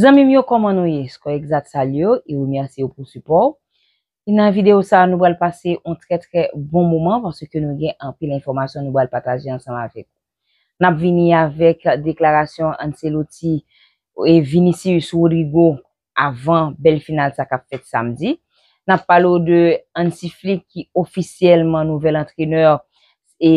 Zanmim yo koma nou ye, sko egzat sal yo, e wou mi ase yo pou supor. E nan videyo sa, nou wale pase yon tre tre bon mouman, vansi ke nou gen anpil informasyon nou wale pataje ansam avek. Nap vini avek deklarasyon anseloti, e vini si yon sourigo avan bel final sa kapet samdi. Nap palo de ansi flik ki ofisyelman nouvel antreneur e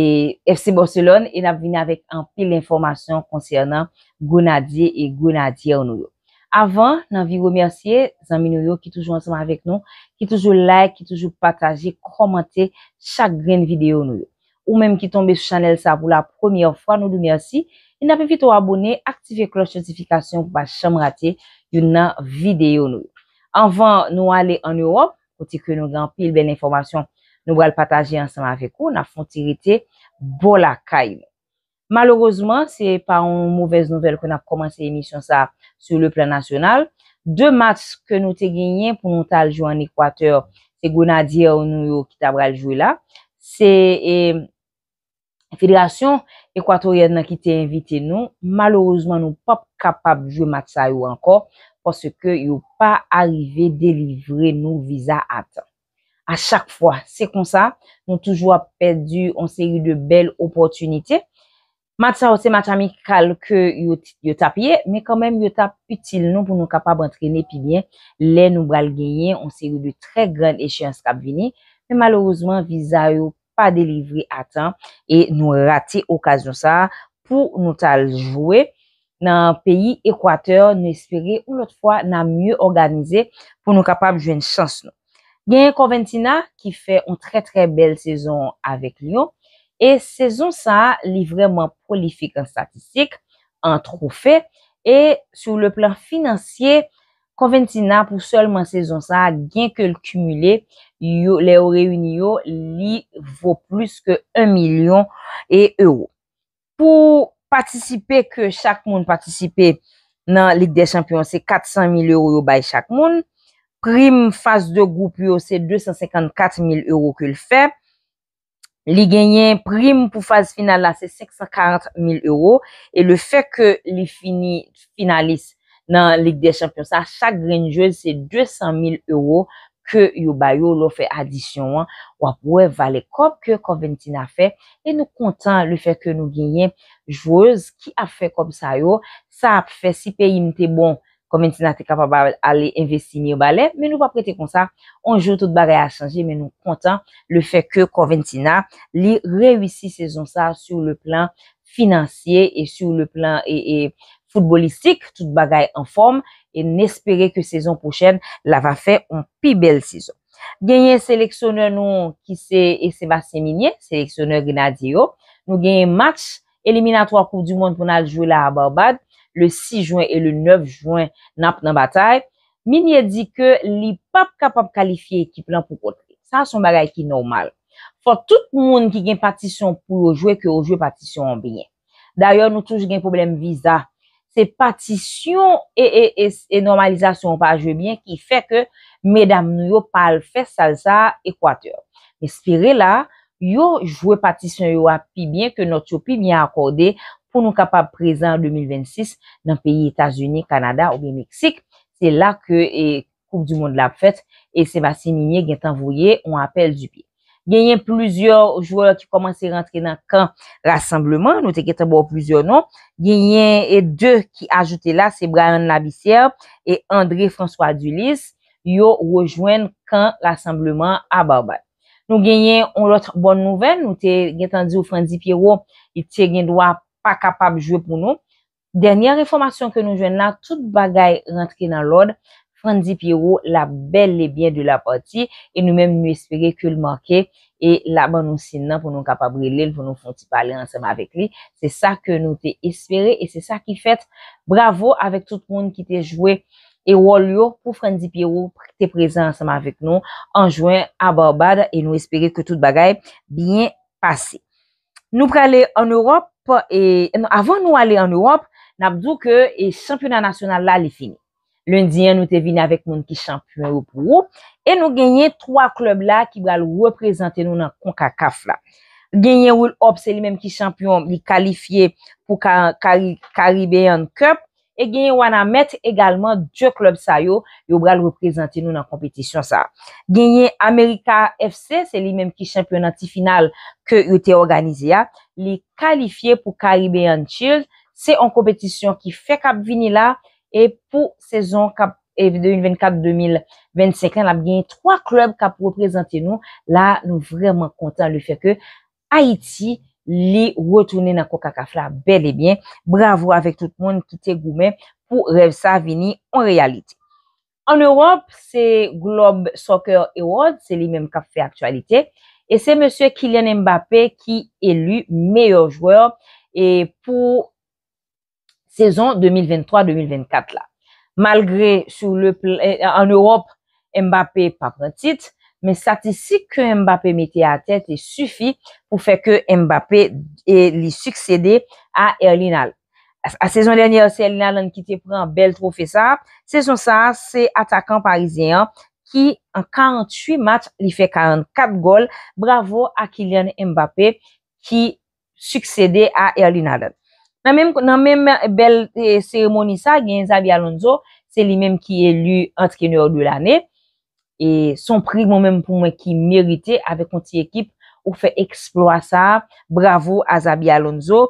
FC Borselon, e nap vini avek anpil informasyon konsyernan Gounadier e Gounadier nou yo. Avan nan vi gomersye, zami nou yo ki toujou ansama vek nou, ki toujou like, ki toujou pataje, komante, chak gren videyo nou yo. Ou menm ki tombe sou chanel sa apou la premiye fwa nou gomersye, in api vitou abone, aktive kloj chansifikasyon kwa chanm rate yon nan videyo nou yo. Avan nou ale an Europe, poti kwe nou gan pil ben informasyon nou wale pataje ansama vek ou, nan fon tirite bolakay nou. Malorozman, se pa an mouvez nouvel kon ap komanse emisyon sa sou le plan nasyonal. De mat ke nou te genyen pou nou taljou an Ekwator te gounadiye ou nou yo ki tabraljou la, se federasyon Ekwatorian nan ki te invite nou, malorozman nou pap kapab jou mat sa yo ankor poske yo pa arrive delivre nou viza atan. A chak fwa, se kon sa, nou toujwa pedu an seri de bel opotunite Mat sa ose, mat sa mi kal ke yo tapye, me kamem yo tap util nou pou nou kapab antrene, pi bien, le nou bal genyen, on se yo de tre grand escheans kap vini, pe malorouzman, viza yo pa delivri atan, e nou rate okasyon sa pou nou tal jowe nan peyi, ekwater, nou espere ou lot fwa nan myo organize pou nou kapab jwen chans nou. Genye Konventina, ki fe on tre tre bel sezon avèk yon, E sezon sa li vreman prolifik an statistik, an trofe, e sou le plan finansye, konventina pou solman sezon sa, gen ke l kumile, le ou reyouni yo li vwo plus ke 1 milyon e euro. Po patisipe ke chak moun patisipe nan Ligue des Champions, se 400 mil euro yo bay chak moun, prim fas de goup yo se 254 mil euro ke l feb, Li genyen prim pou faz final la, se 540.000 euro. E le fe ke li fini finalis nan Ligue des Champions, sa chak Green Jeu, se 200.000 euro ke yo bayo lo fe adisyon an. Ou ap wè valè kom ke Coventina fe. E nou kontan le fe ke nou genyen jouez ki a fe kom sa yo. Sa ap fe si pe yim te bon. Coventina te kapap alè investi ni yo balè, men nou pa prete kon sa, anjou tout bagay a chanji, men nou kontan le fe ke Coventina li rewisi sezon sa sou le plan finansye, et sou le plan futbolistik, tout bagay en form, et nespere ke sezon pochen la va fe an pi bel sezon. Genyen seleksyoner nou, ki se Eseba Seminye, seleksyoner Gennadio, nou genyen match, eliminatoire Koub du Monde pou nan jou la Ababad, le 6 Jouen et le 9 Jouen nap nan batay, mi niye di ke li pap kapap kalifiye ekip lan pou kontre. Sa son bagay ki normal. For tout moun ki gen patisyon pou yo jwe, ke yo jwe patisyon an bine. Daryo nou touj gen problem viza. Se patisyon e normalizasyon pa jwe bine ki fe ke medam nou yo pal fes al sa ekwateur. Nespire la, yo jwe patisyon yo api bine ke not yo pi bine akorde nou kapap prezen en 2026 nan peyi Etasunie, Kanada ou Mexik. Te e, la ke Kouk du Moun de la Fete et Sébastien Mignet gen tanvouye ou apel du pi. Genyen plouzyor jouè la ki komanse rentre nan kan rassembleman nou te gen tanvouye plouzyor nou. Genyen e de ki ajoute la Sebraan Nabissière et André François Dullis yo rejoen kan rassembleman a Barbal. Nou genyen ou lotre bon nouven nou te gen tanvouye Franti Pierrot, ite gen dwa pa kapab jwe pou nou. Dernyen reformasyon ke nou jwen nan, tout bagay rentre nan l'ode, Frenzy Pierrot la bel lebyen de la parti, e nou menm nou espere ke l'manke, e la ban nou sin nan pou nou kapab relil, pou nou fonti pale ansame avik li. Se sa ke nou te espere, e se sa ki fet bravo avik tout moun ki te jwe e wol yo pou Frenzy Pierrot te prese ansame avik nou anjwen a barbade e nou espere ke tout bagay biyen pase. Nou prele an Europe, Avon e, nou ale an Europe Napdou ke e, championat nasyonal la li fini Lundi an nou te vini avèk moun ki champion Europe Europe E nou genye 3 klub la ki bral Represente nou nan konkakaf la Genye ou l'Opse li menm ki champion Li kalifiye pou Karibéan Cup E genye wana met egalman 2 klub sa yo, yo bral reprezente nou nan kompetisyon sa. Genye Amerika FC, se li menm ki champion anti-final ke yo te organize ya. Li kalifiye pou Caribbean Shields, se an kompetisyon ki fe kap vini la. E pou sezon 24-25, la genye 3 klub kap reprezente nou. La nou vreman kontan li feke. Haiti. li wotounen nan koukakaf la bel e byen. Bravo avèk tout moun, kite goumen, pou rev sa vini an realite. An Europe, se Glob Soccer Awards, se li menm kap fe aktualite, e se Monsieur Kylian Mbappé ki elu meyo joueur e pou sezon 2023-2024 la. Malgré, an Europe, Mbappé pa prentit, Men satisik ke Mbappé mette a tet e sufi pou feke Mbappé li suksede a Erlinal. A sezon lernye se Erlinal an ki te pre an bel trofe sa, sezon sa se Atakan Parisien ki an 48 mat li fe 44 gol, bravo a Kylian Mbappé ki suksede eh, a Erlinal an. Nan men bel seremoni sa, Genza Bialonzo se li men ki elu ant kene ordu lane. e son pri moun mèm pou mwen ki merite avè konti ekip ou fe eksploat sa, bravo Azabi Alonso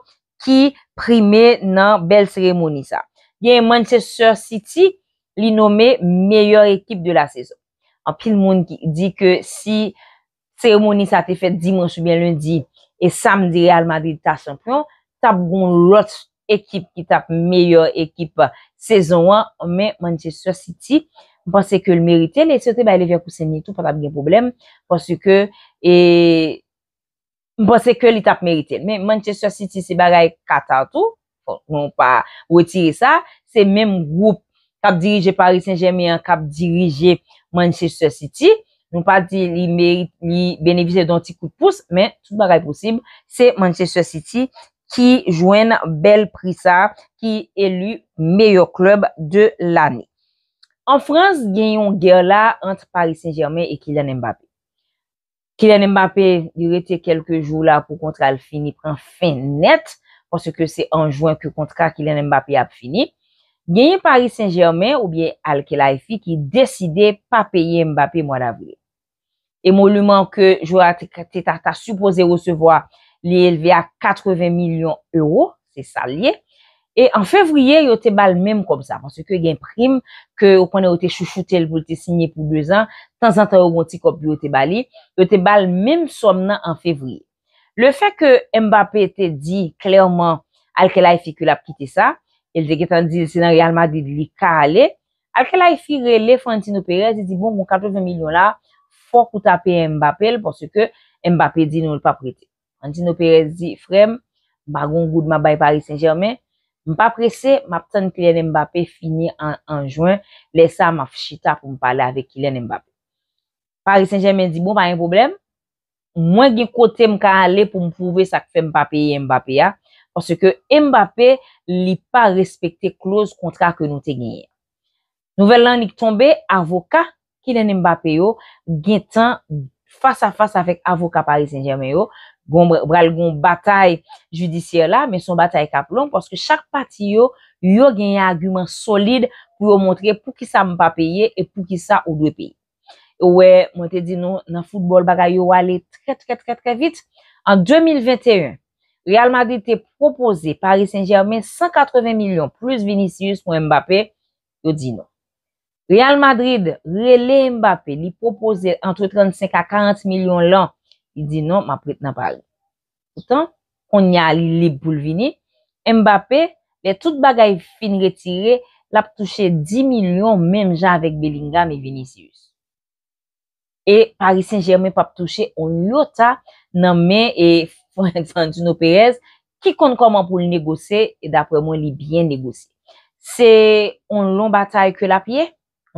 ki prime nan bel seremoni sa. Gen Manchester City li nomè meyèr ekip de la sezon. An pil moun ki di ke si seremoni sa te fet dimansou bèl lundi e samdi Real Madrid ta chanpyon, tap goun lot ekip ki tap meyèr ekip sezon an, mè Manchester City, Mponsè ke l merite l, et se te bè, lè vè kousen ni tout, fè tab gen problem, mponsè ke e, l tap merite l. Men, Manchester City, se bagay kata tout, nou pa wetire sa, se menm group, kap dirije Paris Saint-Germain, kap dirije Manchester City, nou pa di l merite ni benevise don ti koutpous, men, tout bagay posib, se Manchester City ki jwen bel prisa, ki elu meyo klub de l ane. An Frans, genyon ger la antre Paris Saint-Germain et Kylian Mbappé. Kylian Mbappé y rete kelke jou la pou kontra al fini pran fin net pwese ke se anjouen ki kontra Kylian Mbappé ap fini. Genyon Paris Saint-Germain ou bien Al-Kelayfi ki deside pa peye Mbappé mwadabou. E mwoleman ke jou a te tata supose recevoa li elve a 80 milyon euro, te salye. E en fevriye, yo te bal mèm kom sa, panse ke gen prim, ke ou konen yo te chouchou tel, pou te signye pou 2 an, tan zantan yo gonti kop yo te bali, yo te bal mèm somnan en fevriye. Le fe ke Mbappé te di, klèrman, alke la e fi kou la pkite sa, el deke tan di, senan realman di li ka ale, alke la e fi rele, Frantino Perez, di bon, moun 80 milyon la, fò kouta pe Mbappé, panse ke Mbappé di nou l pa prete. Frantino Perez di, frem, bagon goud ma bay Paris Saint-Germain, Mpa prese, mapten Kylen Mbappé fini anjwen, lesa ma fichita pou mpale ave Kylen Mbappé. Paris Saint-Germain di bon pa yon problem? Mwen gen kote mka ale pou mprouve sakpe Mbappé yon Mbappé ya. Pwase ke Mbappé li pa respekte klose kontra ke nou te genye. Nouvel lan li k tombe, avoka Kylen Mbappé yo gen tan mpap. fasa fasa avèk avoka Paris Saint-Germain yo, branl goun batay judisye la, men son batay kap lon porske chak pati yo, yo genye agumen solide pou yo montre pou ki sa m pa peye, e pou ki sa ou dwe peye. Ouè, mwen te di nou nan foudbol bagay yo wale tre tre tre tre vit, an 2021 Real Madrid te proposé Paris Saint-Germain 180 milyon plus Vinicius Mbappé yo di nou. Real Madrid, rele Mbappé, li propose entre 35 a 40 milyon lan, li di non, ma prit nan parle. Soutan, kon nye li pou l'vini, Mbappé, le tout bagay fin retire, la p'touche 10 milyon, menm jan vek Bellingham e Vinicius. E Paris Saint-Germain pa p'touche, on louta nan men e Fonantino Perez, ki kon konman pou l'negose, e da preman li bien negose. Se on lon batay ke la piye,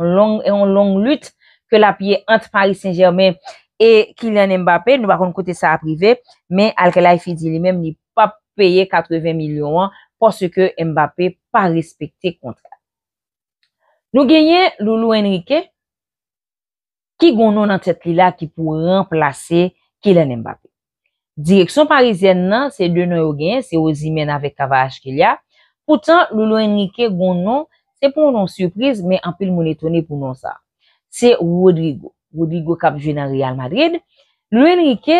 long lut ke la piye ant Paris Saint-Germain e Kylian Mbappé. Nou bakon kote sa aprive men alke la ifidili men ni pa peye 80 milyon pou se ke Mbappé pa respekte kontra. Nou genye Loulou Henrique ki goun nou nan tet li la ki pou remplase Kylian Mbappé. Direksyon Parisienne nan se dene ou genye, se ozime nan vek avaj ke li ya. Poutan Loulou Henrique goun nou Te pou nou nonsuprise, men anpil moun etone pou nou sa. Te Rodrigo. Rodrigo kapjou nan Real Madrid. Lou enrike,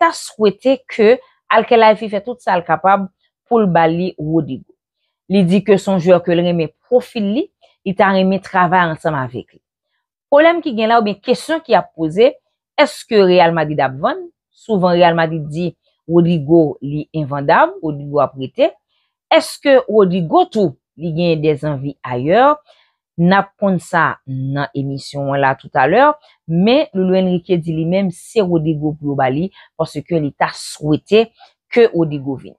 ta souwete ke alke la ife fè tout sa al kapab pou l bal li Rodrigo. Li di ke son jouè ke l reme profil li, li ta reme travè ansam avèk li. Polem ki gen la ou ben kesyon ki ap pose, eske Real Madrid ap vann? Souvan Real Madrid di Rodrigo li invandav, Rodrigo ap wite. Eske Rodrigo tou li genye dezenvi ayer, na pon sa nan emisyon la tout aler, men loulou enrique di li menm se Odigo globali, pwase ke li ta swete ke Odigo vina.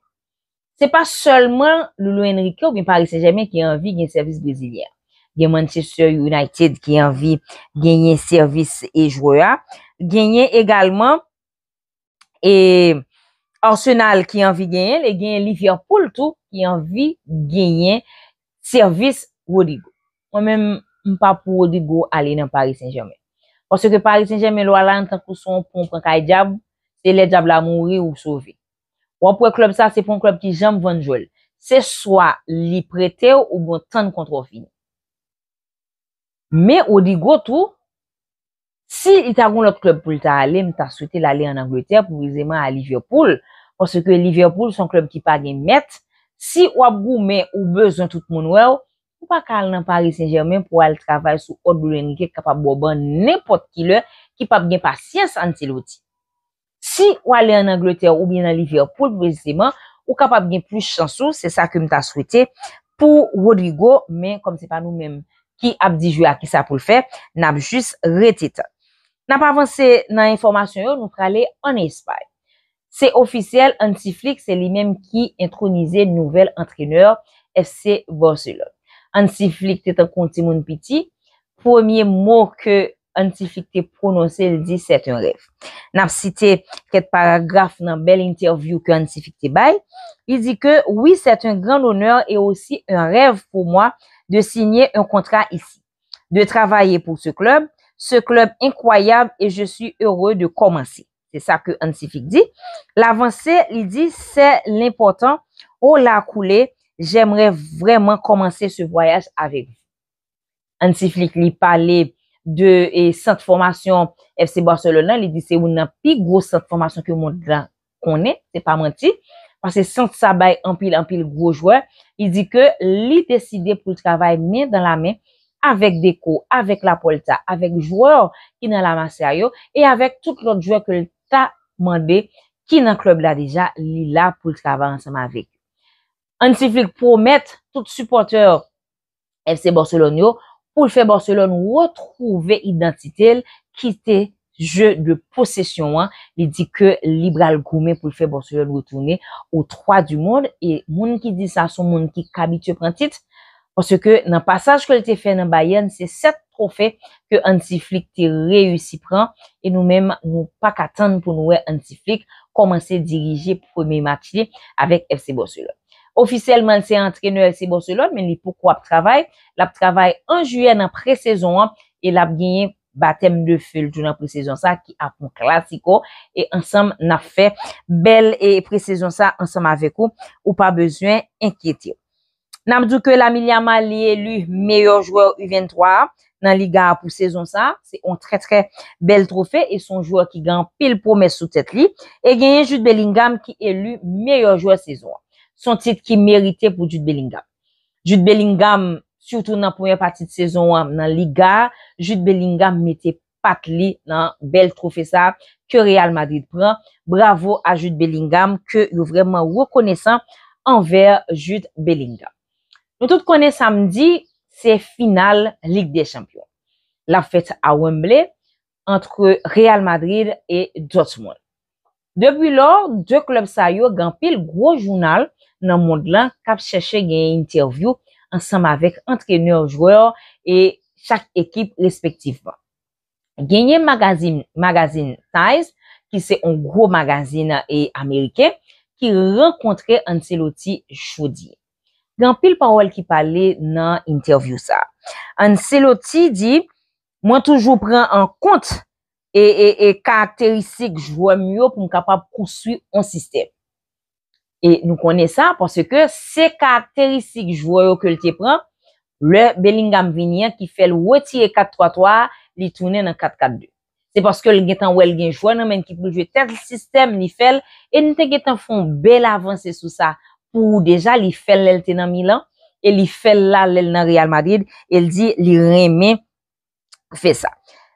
Se pa solman loulou enrique ou bin Paris Saint-Germain ki anvi genye servis brésilier. Genye Manchester United ki anvi genye servis Ejwea, genye egalman, e Arsenal ki anvi genye, genye Livia Poultou ki anvi genye Servis Rodigo. Mwen men mpa pou Rodigo ale nan Paris Saint-Germain. Pwosè ke Paris Saint-Germain lwa lan tan kouson pou mprenkaj jab, te le jab la mounri ou souve. Wapwe klub sa se pou mklub ki jam vandjol. Se swa li prete ou mprenkaj bon kontrofine. Me Rodigo tou, si ita goun lot klub pou lta ale, mta soute lale an Angleterre pou vizema a Liverpool, pwosè ke Liverpool son klub ki pa gen mette, Si wap gou men ou bezon tout moun wè ou, pou pa kal nan Paris Saint-Germain pou wale travay sou odlou rennike kapap bo ban nepot ki lè ki pap gen pas siens an ti louti. Si wale nan Groteau ou bien nan Liverpool pou prezideman, ou kapap gen plus chansou, se sa kem ta swite, pou Rodrigo men kom se pa nou menm ki ap dijou a ki sa pou l fè, nab jis retit. Napa avanse nan informasyon yo, nou prale an espaye. C'est officiel, antiflix' c'est lui-même qui intronisait nouvel entraîneur FC Barcelone. Antiflix est un mon petit. Premier mot que Antiflix a prononcé, il dit c'est un rêve. N'a cité quelques paragraphes dans belle interview que Antiflix Il dit que oui, c'est un grand honneur et aussi un rêve pour moi de signer un contrat ici, de travailler pour ce club, ce club incroyable et je suis heureux de commencer. Te sa ke Antiflik di. La vansè, li di, se l'impotant ou la koule, j'emre vreman komanse se voyaj ave. Antiflik li pale de sent formasyon FC Barcelonan, li di se ou nan pi gros sent formasyon ke moun kone, te pa manti. Pase sent sa bay, an pil an pil gros jouè, li di ke li deside pou travay mi dan la men avek deko, avek la polta, avek jouè, ki nan la mase a yo ta mande be ki nan klub la deja li la pou l'kava ansama vek. An si flik pou met tout supporter FC Barcelon yo, pou l'fe Barcelon wotrouve identitel ki te je de posesyon an, li di ke li bral goume pou l'fe Barcelon wotroune ou 3 du moun, e moun ki di sa son moun ki kabit yo prantit, pwase ke nan pasaj ke lte fe nan bayen se set, pou fè ke anti-flik te reyousi pran e nou mèm nou pa katan pou nou wè anti-flik komanse dirije premi mati avèk FC Borselon. Ofisèlman se antrene FC Borselon men li pou kwa ap travay. La ap travay an juè nan presèzon an e la ap genye batèm de fèl tou nan presèzon sa ki ap pou klatiko e ansam nan fè bel e presèzon sa ansam avèk ou ou pa bezwen enkyetir. Nanm dou ke la Milyama li elu meyo jwè ou uvèntroa nan ligar pou sezon sa, se on tre tre bel trofe, e son joua ki gen pil pomez sou tete li, e genye Jude Bellingham ki elu meyo joua sezon. Son tit ki merite pou Jude Bellingham. Jude Bellingham, surtout nan pounye pati de sezon nan ligar, Jude Bellingham mette pat li nan bel trofe sa, ke Real Madrid pran, bravo a Jude Bellingham, ke nou vreman wou kone san, anver Jude Bellingham. Nou tout kone samdi, se final Ligue des Champions, la fête à Wembley, entre Real Madrid et Dortmund. Depuis lò, deux clubs saillants gant pile gros journal nan monde-là cap cherché gagne interview ensemble avec entraîneurs joueurs et chaque équipe respectivement. Gagne Magazine Size, qui c'est un gros magazine américain, qui rencontrait Ancelotti Chaudier. Gan pil pa wèl ki pale nan interview sa. An seloti di, mwen toujou pren an kont e, e, e karakteristik jwoy mwyo pou m kapap kouswi an sistem. E nou kone sa, pwase ke se karakteristik jwoy yo ke lte pren, le belingan vinyan ki fel wè ti e 433, li toune nan 442. Se paske l gen tan wèl gen jwoy nan men ki pou jwe terj sistem ni fel, e nou te gen tan fon bel avanse sou sa. pou deja li fèl lèl tè nan Milan, e li fèl lèl nan Real Madrid, el di li remè fè sa.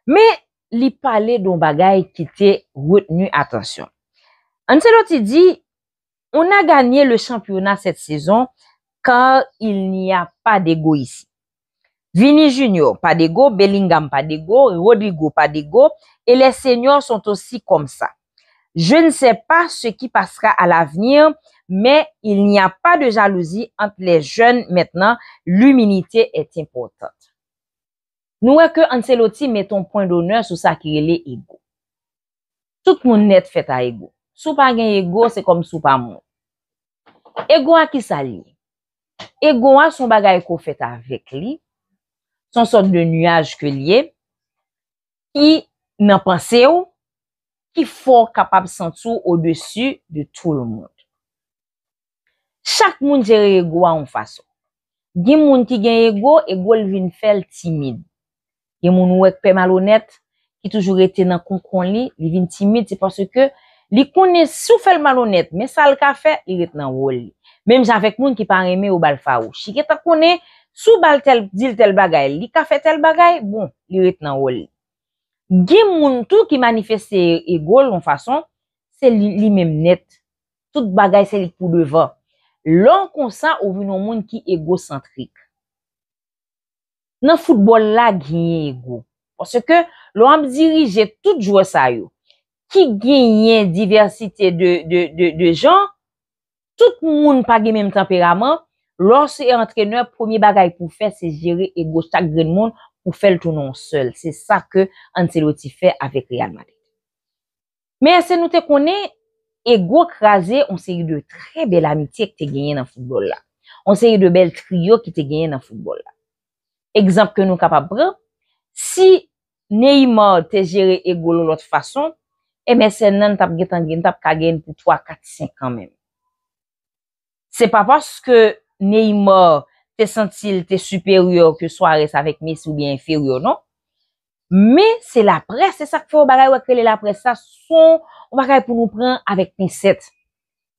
Me li pale don bagay ki te wètenu atensyon. Anselot ti di, on a ganyè le championat sèd sezon, kar il n'y a pa de go isi. Vini Junior pa de go, Bellingham pa de go, Rodrigo pa de go, e le sènyor son osi kom sa. Je n'sè pa se ki paska al avenir, Men, il n'y a pa de jalousi ant le joun maintenant, l'humilité est importante. Nouè ke anse loti met ton point d'honneur sou sa ki gele ego. Tout moun net feta ego. Sou pa gen ego, se kom sou pa moun. Ego a ki sa li. Ego a son bagay ko feta vek li. Son son de nuaj ke liye. Ki nan panse ou, ki fò kapab sentou ou desu de tout loun moun. chak moun jere ego an fason. Gye moun ki gen ego, ego l vin fel timid. Gye moun wèk pe malonet, ki toujou rete nan koukoun li, li vin timid, se paswè ke li kounen sou fel malonet, men sal kafe, li reten an wòl li. Mem jan fèk moun ki pan reme ou bal fawou. Si ke ta kounen, sou bal dil tel bagay, li kafe tel bagay, bon, li reten an wòl li. Gye moun tou ki manifeste e, ego l an fason, se li men net. Tout bagay se li kou devan. loun konsa ou vi nou moun ki egocentrik. Nan foutbol la gwenye ego. Pwase ke loun am dirije tout jou sa yo. Ki gwenye diversite de jan, tout moun pa gen menm temperament, loun se entreneur, promi bagay pou fè se jere egocentrik gen moun pou fè l tou non sel. Se sa ke an se louti fè avèk Riyal Mali. Men se nou te konen, Ego kraze, on se yu de tre bel amitye ki te genye nan foudbol la. On se yu de bel trio ki te genye nan foudbol la. Ekzamp ke nou kap ap brem, si Neymar te jere ego lo lot fason, eme se nan tap getan gen tap kagen pou 3, 4, 5 an men. Se pa paske Neymar te sentil te superior ke soares avek mes ou biye inferior non, Men, se la pres, se sak fè ou bagay wak krele la pres, sa son wakay pou nou pren avèk pen set.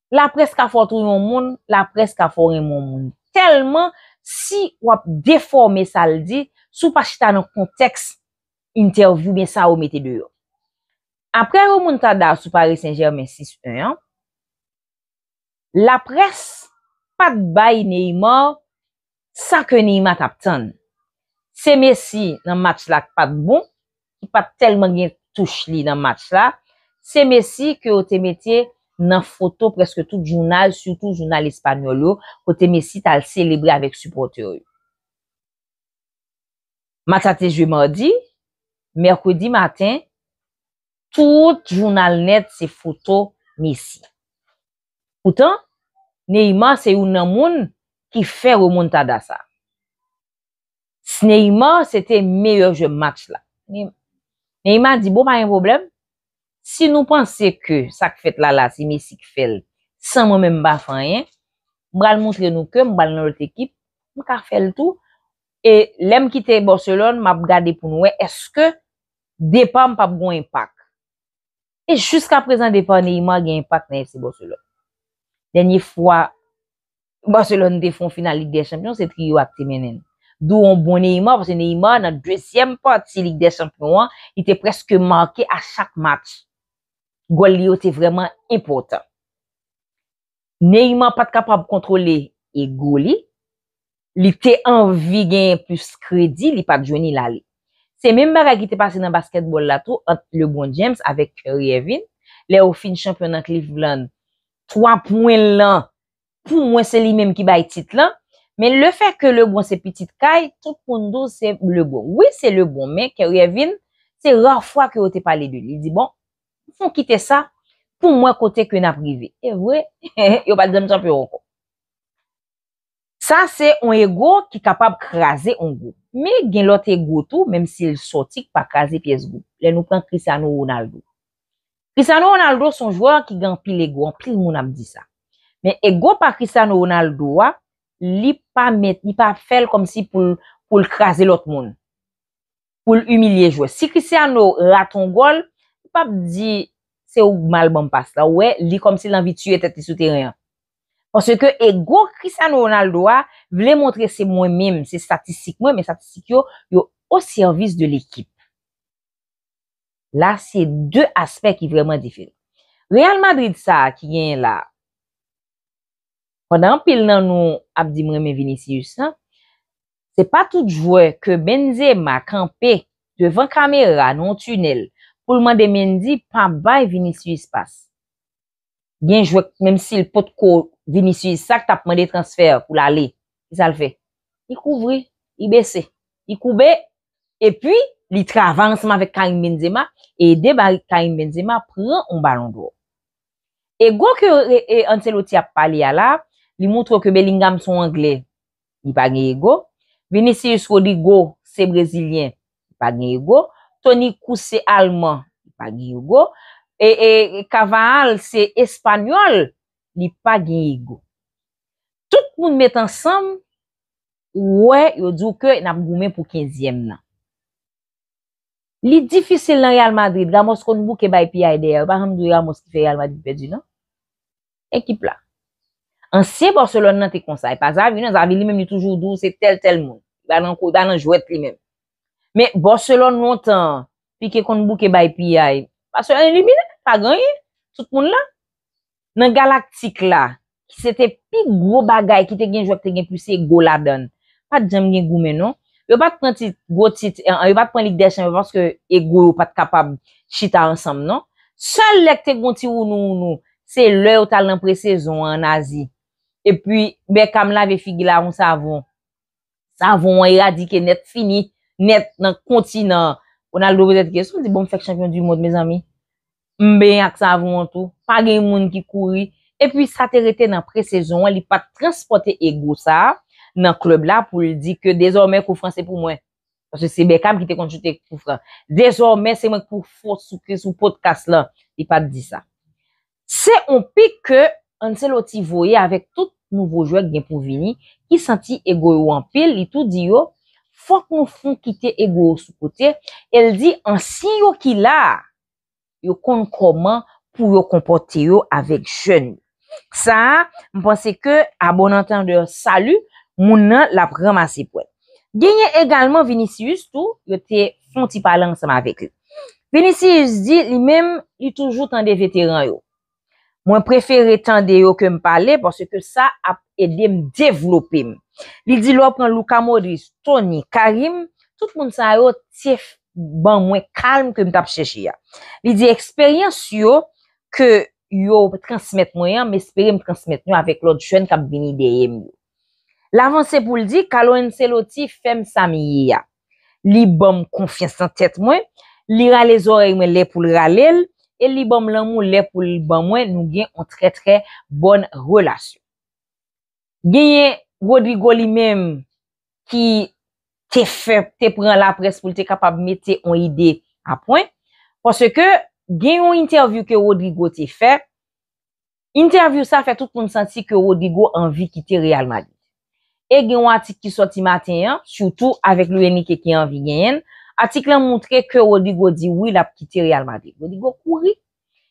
La pres ka fòr truy moun moun, la pres ka fòr rè moun moun. Telman si wap deforme saldi, sou pachita nou konteks intervju men sa ou mette dè yo. Apre, ou moun tadda sou pari Saint-Germain 6-1, la pres pat bay ne ima sa ke ne ima taptene. Se mesi nan match lak pat bon, ki pat telman gen touche li nan match lak, se mesi ke o te metye nan foto preske tout jounal, surtout jounal espanyol yo, o te mesi tal celebre avèk supporter yo. Match atè Joui Mardi, Merkwedi Matin, tout jounal net se foto mesi. Oten, ne iman se yon nan moun ki fè remon ta dasa. Bon, si Neyma, se te meyev je match la. Neyma di, bo pa yon problem? Si nou panse ke sak fet la la, se mi si ke fel, san mou men mba fanyen, mbal moutre nou ke, mbal nou et ekip, mka fel tou. E lem ki te Borselon, mab gade pou nou we, eske depan mpap goun empak. E jusqu aprezen depan Neyma gen empak na FC Borselon. Danyi fwa, Borselon de fon finali de champion, se triyo ak temenen. Dou yon bon Neyma, vase Neyma nan dresyem pati lig de Saint-François ite preske manke a chak match. Gol li yo te vreman impotant. Neyma pati kapab kontrole e gol li, li te anvi gen plus kredi li pati jouni la li. Se men mbara ki te pase nan basketbol la tou, an le bon James avek Rievin, le ou fin champion nan Cleveland, 3 pwen lan pou mwen se li men ki bay tit lan, Men le fè ke le bon se pitit kaj, te pondo se le bon. Oui, se le bon, men, kè rèvin, se rè rè fwa kè o te pale de li. Li di bon, pou kite sa, pou mwen kote kè na prive. E vwe, yo pa dèm chan pi ron kon. Sa se on ego ki kapab krasè on go. Men gen lote ego tou, menm si el sotik pa krasè pi es go. Le nou pen Cristiano Ronaldo. Cristiano Ronaldo son jouan ki gen pil ego, pil moun am di sa. Men ego pa Cristiano Ronaldo wa, li pa met, li pa fel kom si pou l'kraser l'ot moun. Pou l'humilier jou. Si Cristiano raton gol, li pap di, se ou mal bon pas la. Ouè, li kom si l'anvitue tete sou teryen. Ponsè ke ego Cristiano Ronaldo a, vle montre se mwen mèm, se statistik mèm, se statistik yo, yo o servis de l'ekip. La, se de aspek ki vreman difil. Real Madrid sa ki gen la, Pendan pil nan nou ap di mremen Vinicius, se pa tout jwe ke Benzema kampe devan kamera nan tunel pou lman de Menzi pa bay Vinicius pas. Gen jwe, menm si lpotko Vinicius sak tapman de transfer pou la li, sa lfe, i kouvri, i besi, i koube, e pi li travansman vek Karim Benzema e debay Karim Benzema pran on balon dwo. li moutro ke belingam son angle, li pa genye go. Venise yusko li go, se brezilien, li pa genye go. Tony Kouse, alman, li pa genye go. E Kavaal, e, e se espanyol, li pa genye go. Tout moun met ansam, wè, yo djouke, nap goumen pou kenzyem nan. Li difisil nan yal Madrid, la mous kon mou ke bay pi a yade, yal mous ki fe yal Madrid pedi nan, ekip la. An se Borselon nan te konsay, pa zavi nan, zavi li menm li toujou dou, se tel tel moun. Dan an kou, dan an jwet li menm. Men, Borselon mwantan, pi ke konn bouke bay pi yae, Borselon ilimine, pa ganyi, sot moun la. Nan galaktik la, ki se te pi gwo bagay, ki te gen jwep te gen pwise, e go la dan. Pat jem gen gwomen, non? Yo bat pran lik deshen, yo bat pran lik deshen, yo bat pran lik deshen, yo bat pran lik deshen, yo bat pran lik deshen, yo bat pran lik deshen, se lèk te gwonti ou nou ou nou, se lèk te gwonti ou nou ou nou, se l Epi, bekam la ve figila an savon. Savon an ira di ke net fini, net nan konti nan, pou nan lourde gen sou, di bon fek champion du monde, me zami. Mbe ak savon an tou, pa gen moun ki kouri, epi satere te nan pre-sezon, li pat transporte ego sa, nan klub la pou li di ke dezormen kou fran, se pou mwen. Pase se bekam ki te konti te kou fran. Dezormen se mwen kou fote sou podcast la, li pat di sa. Se on pi ke anse lo ti voye avèk tout nouvou joèk gen pou Vinnie, ki santi ego yo anpil, li tout di yo, fòk mou foun kite ego yo soukote, el di ansi yo ki la, yo kon koman pou yo kompote yo avèk jen. Sa, mponse ke a bonantan de salu, moun nan la prema sepwen. Genye egalman Vinnie Sirius tou, yo te foun ti palan sema avèk yo. Vinnie Sirius di li mèm li toujou tan de veteran yo. Mwen prefere tan de yo ke m pale, pwase ke sa ap edem devlopim. Li di lop nan luka modris, toni, karim, tout moun san yo tif ban mwen kalm ke m tap seji ya. Li di eksperyans yo ke yo transmit mwen yan, m espere m transmit nou avèk lòd chwen kap bini deyem yo. Lavansè pou ldi, kalon se loti fem sami ya. Li ban m konfinsan tet mwen, li ralè zore mwen lè pou l ralèl, E li banm lan moun le pou li banm mwen nou gen yon tre tre bon relasyon. Gen yon Rodrigo li menm ki te pren la pres pou te kapab mette yon ide a point. Pwase ke gen yon interview ke Rodrigo te fe. Interview sa fe tout pou m senti ke Rodrigo anvi ki te realman. E gen yon atik ki soti maten yon, soutou avek louni ke ki anvi gen yon. Atiklen mwotre ke Rodigo di, woui la ptiti real ma di. Rodigo kouri,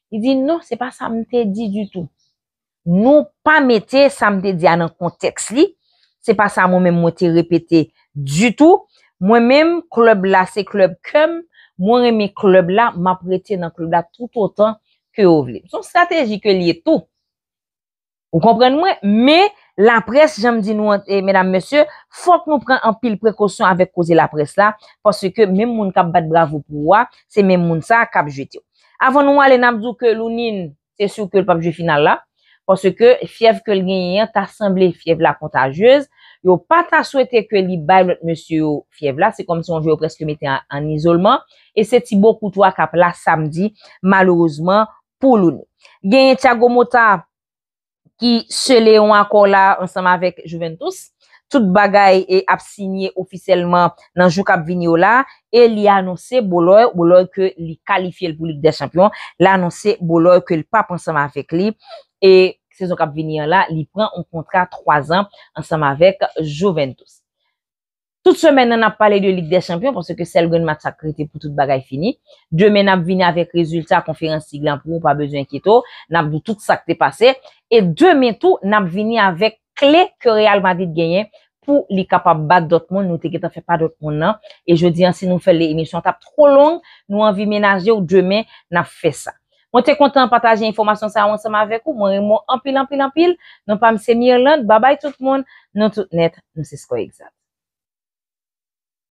di nou se pa sa mte di du tout. Nou pa mette sa mte di an an konteks li, se pa sa mwen men mwote repete du tout. Mwen men, klub la se klub kem, mwen reme klub la, m aprete nan klub la tout otan ke ou vle. Son strategi ke li etou. Ou komprende mwen? Me, la pres, jame di nou, e, eh, mèdame, mèsè, fòk nou pren anpil prekosyon avèk koze la pres la, pòsè ke mèm moun kap bat bravo pou wak, se mèm moun sa kap jeti. Avon nou wale nabzou ke lounin, te sou ke l'papje final la, pòsè ke fiev ke lgenyen, ta semblè fiev la kontajez, yo pa ta souwete ke li bay mèsè yo fiev la, se kom son jè yo preske metè an nizolman, e se ti boku twa kap la samdi, malorouzman pou louni. Genye tsa gomotav ki se le yon akon la ansama vek Juventus, tout bagay e ap sinye ofisèlman nan jou kap vini yo la, e li anonsè boloy, boloy ke li kalifiye l poulik de champion, li anonsè boloy ke li pape ansama vek li, e se zon kap vini yo la, li pren an kontra 3 an ansama vek Juventus. Tout semen nan ap pale de Ligue des Champions ponsè ke sel gwen mat sa kretè pou tout bagay fini. Demè nan ap vini avèk rezultat konferensi glan pou ou pa bezwen kito. Nan ap dou tout sa kte pase. Et demè tou nan ap vini avèk kle koreal madit genyen pou li kapap bat dotmon nou teke ta fè pa dotmon nan. Et je di ansi nou fèl le emisyon tap tro long nou anvi menajye ou demè nan ap fè sa. Mwen te kontan pataje informasyon sa anwen seman avèk ou mwen remon anpil anpil anpil non pa mse mir lan, babay toutmon non tout net, mse skoy exat.